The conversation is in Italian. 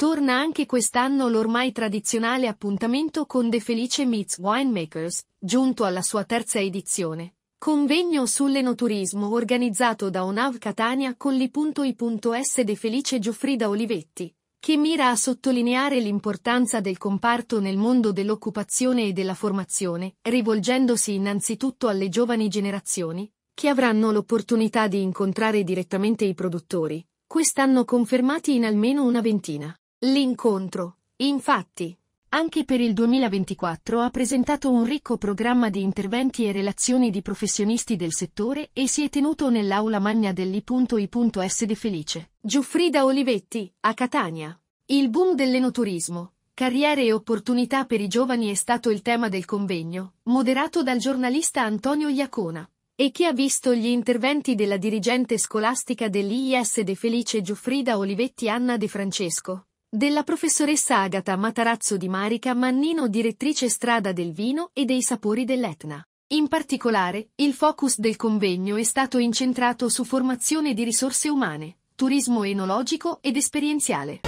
Torna anche quest'anno l'ormai tradizionale appuntamento con De Felice Meets Winemakers, giunto alla sua terza edizione. Convegno sull'enoturismo organizzato da Onav Catania con l'I.I.S. De Felice Giuffrida Olivetti, che mira a sottolineare l'importanza del comparto nel mondo dell'occupazione e della formazione, rivolgendosi innanzitutto alle giovani generazioni, che avranno l'opportunità di incontrare direttamente i produttori, quest'anno confermati in almeno una ventina. L'incontro, infatti, anche per il 2024 ha presentato un ricco programma di interventi e relazioni di professionisti del settore e si è tenuto nell'aula magna dell'I.I.S De Felice. Giuffrida Olivetti, a Catania. Il boom dell'enoturismo, carriere e opportunità per i giovani è stato il tema del convegno, moderato dal giornalista Antonio Iacona. E chi ha visto gli interventi della dirigente scolastica dell'IS De Felice Giuffrida Olivetti Anna De Francesco, della professoressa Agata Matarazzo di Marica Mannino direttrice strada del vino e dei sapori dell'Etna. In particolare, il focus del convegno è stato incentrato su formazione di risorse umane, turismo enologico ed esperienziale.